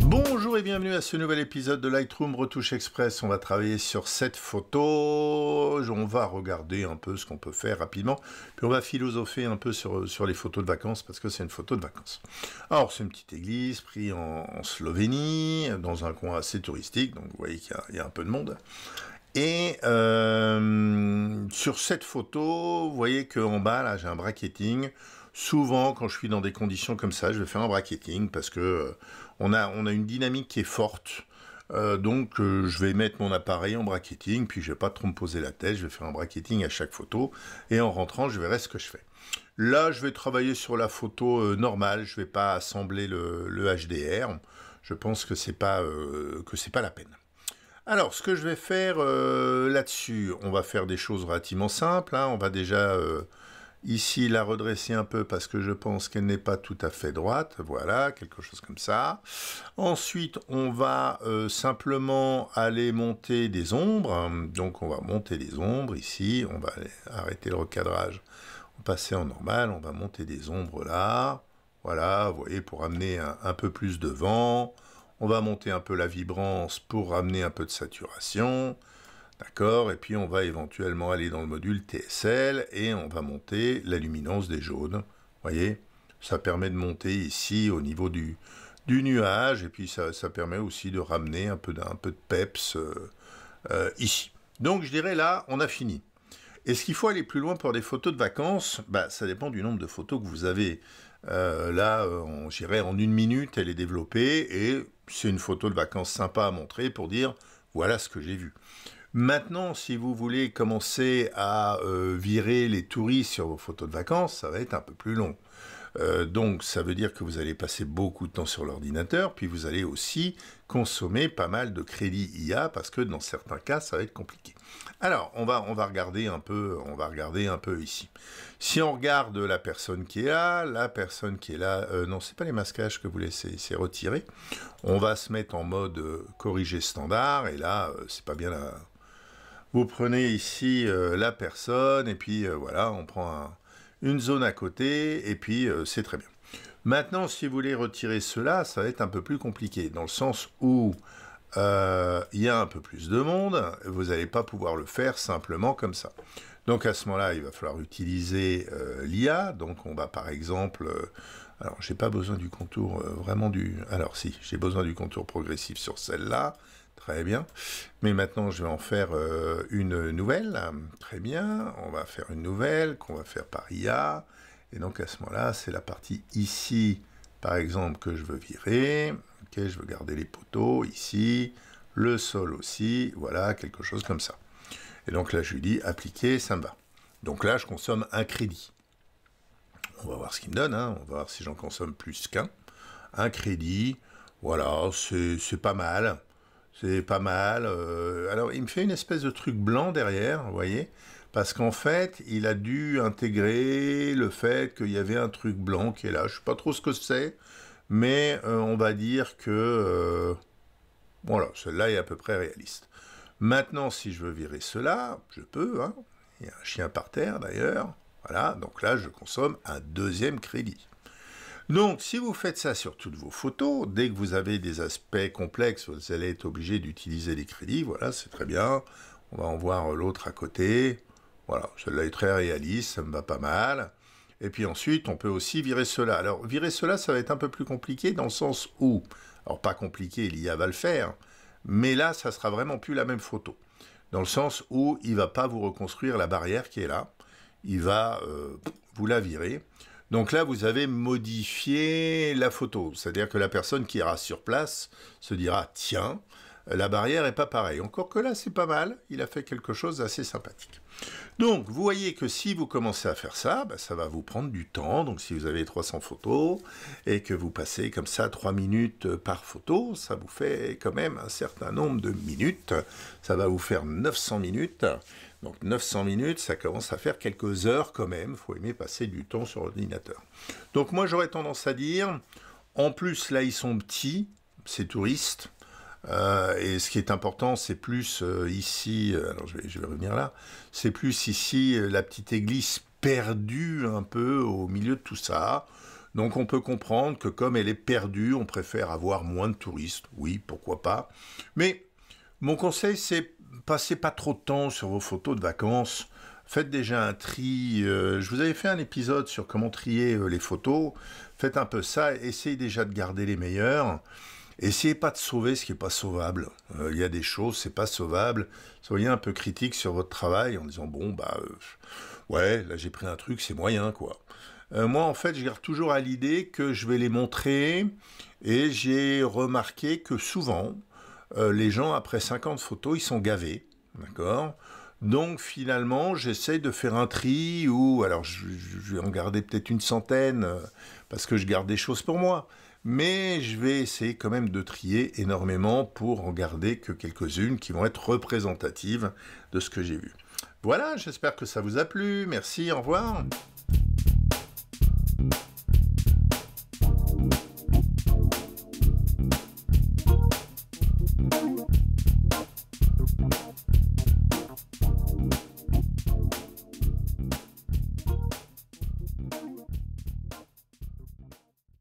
Bonjour et bienvenue à ce nouvel épisode de Lightroom Retouche Express. On va travailler sur cette photo, on va regarder un peu ce qu'on peut faire rapidement, puis on va philosopher un peu sur, sur les photos de vacances, parce que c'est une photo de vacances. Alors c'est une petite église prise en, Slovénie, dans un coin assez touristique, donc vous voyez qu'il y, a un peu de monde. Et euh, sur cette photo, vous voyez qu'en bas, là, j'ai un bracketing. Souvent, quand je suis dans des conditions comme ça, je vais faire un bracketing parce que euh, on, a, on a une dynamique qui est forte. Euh, donc, je vais mettre mon appareil en bracketing, puis je ne vais pas trop me poser la tête. Je vais faire un bracketing à chaque photo. Et en rentrant, je verrai ce que je fais. Là, je vais travailler sur la photo normale. Je ne vais pas assembler le, le HDR. Je pense que c'est pas, que pas la peine. Alors, ce que je vais faire euh, là-dessus, on va faire des choses relativement simples. Hein. On va déjà euh, ici la redresser un peu parce que je pense qu'elle n'est pas tout à fait droite. Voilà, quelque chose comme ça. Ensuite, on va euh, simplement aller monter des ombres. Donc, on va monter des ombres ici. On va arrêter le recadrage. On va passer en normal. On va monter des ombres là. Voilà, vous voyez, pour amener un peu plus de vent. On va monter un peu la vibrance pour ramener un peu de saturation. D'accord Et puis on va éventuellement aller dans le module TSL et on va monter la luminance des jaunes. voyez Ça permet de monter ici au niveau du, du nuage et puis ça, permet aussi de ramener un peu, peu de peps euh, euh, ici. Donc je dirais là, on a fini. Est-ce qu'il faut aller plus loin pour des photos de vacances bah, Ça dépend du nombre de photos que vous avez. Euh, là, euh, on, en une minute, elle est développée et c'est une photo de vacances sympa à montrer pour dire voilà ce que j'ai vu. Maintenant, si vous voulez commencer à euh, virer les touristes sur vos photos de vacances, ça va être un peu plus long. Euh, donc ça veut dire que vous allez passer beaucoup de temps sur l'ordinateur, puis vous allez aussi consommer pas mal de crédits IA parce que dans certains cas ça va être compliqué. Alors on va on va regarder un peu on va regarder un peu ici. Si on regarde la personne qui est là, la personne qui est là, non, euh, non c'est pas les masquages que vous laissez, c'est retiré. On va se mettre en mode corriger euh, corrigé standard et là c'est pas bien la vous prenez ici la personne et puis voilà, on prend un, une zone à côté, et puis euh, c'est très bien. Maintenant, si vous voulez retirer cela, ça va être un peu plus compliqué, dans le sens où euh, il y a un peu plus de monde, vous n'allez pas pouvoir le faire simplement comme ça. Donc à ce moment-là, il va falloir utiliser euh, l'IA. Donc on va par exemple... alors j'ai pas besoin du contour vraiment du... Alors si, j'ai besoin du contour progressif sur celle-là. Très bien. Mais maintenant, je vais en faire euh, une nouvelle. Très bien. On va faire une nouvelle qu'on va faire par IA. Et donc, à ce moment-là, c'est la partie ici, par exemple, que je veux virer. Ok, je veux garder les poteaux ici, le sol aussi. Voilà, quelque chose comme ça. Et donc là, je lui dis appliquer, ça me va. Donc là, je consomme un crédit. On va voir ce qu'il me donne. Hein. On va voir si j'en consomme plus qu'un. Un crédit, voilà, c'est pas mal. C'est pas mal. Euh, alors, il me fait une espèce de truc blanc derrière, vous voyez Parce qu'en fait, il a dû intégrer le fait qu'il y avait un truc blanc qui est là. Je sais pas trop ce que c'est, mais euh, on va dire que... Euh, voilà, cela est à peu près réaliste. Maintenant, si je veux virer cela, je peux. Hein. il y a un chien par terre, d'ailleurs. Voilà, donc là, je consomme un deuxième crédit. Donc, si vous faites ça sur toutes vos photos, dès que vous avez des aspects complexes, vous allez être obligé d'utiliser les crédits. Voilà, c'est très bien. On va en voir l'autre à côté. Voilà, celle-là est très réaliste, ça me va pas mal. Et puis ensuite, on peut aussi virer cela. Alors, virer cela, ça va être un peu plus compliqué dans le sens où, alors pas compliqué, l'IA va le faire, mais là, ça sera vraiment plus la même photo. Dans le sens où il va pas vous reconstruire la barrière qui est là, il va euh, vous la virer. Donc là, vous avez modifié la photo, c'est-à-dire que la personne qui ira sur place se dira tiens, la barrière n'est pas pareille. Encore que là, c'est pas mal, il a fait quelque chose d'assez sympathique. Donc, vous voyez que si vous commencez à faire ça, bah, ça va vous prendre du temps. Donc, si vous avez 300 photos et que vous passez comme ça 3 minutes par photo, ça vous fait quand même un certain nombre de minutes. Ça va vous faire 900 minutes. Donc 900 minutes, ça commence à faire quelques heures quand même. Il faut aimer passer du temps sur l'ordinateur. Donc moi j'aurais tendance à dire, en plus là ils sont petits, ces touristes. Euh, et ce qui est important, c'est plus euh, ici, euh, alors je vais, revenir là, c'est plus ici la petite église perdue un peu au milieu de tout ça. Donc on peut comprendre que comme elle est perdue, on préfère avoir moins de touristes. Oui, pourquoi pas. Mais mon conseil, c'est passez pas trop de temps sur vos photos de vacances. Faites déjà un tri. Euh, je vous avais fait un épisode sur comment trier euh, les photos. Faites un peu ça. Essayez déjà de garder les meilleures. Essayez pas de sauver ce qui n'est pas sauvable. Euh, il y a des choses, c'est pas sauvable. Soyez un peu critique sur votre travail en disant bon bah ouais là j'ai pris un truc, c'est moyen quoi. moi en fait je garde toujours à l'idée que je vais les montrer et j'ai remarqué que souvent euh, les gens, après 50 photos, ils sont gavés. D'accord donc finalement, j'essaie de faire un tri où, alors je, je vais en garder peut-être une centaine euh, parce que je garde des choses pour moi. Mais je vais essayer quand même de trier énormément pour en garder que quelques-unes qui vont être représentatives de ce que j'ai vu. Voilà, j'espère que ça vous a plu. Merci, au revoir.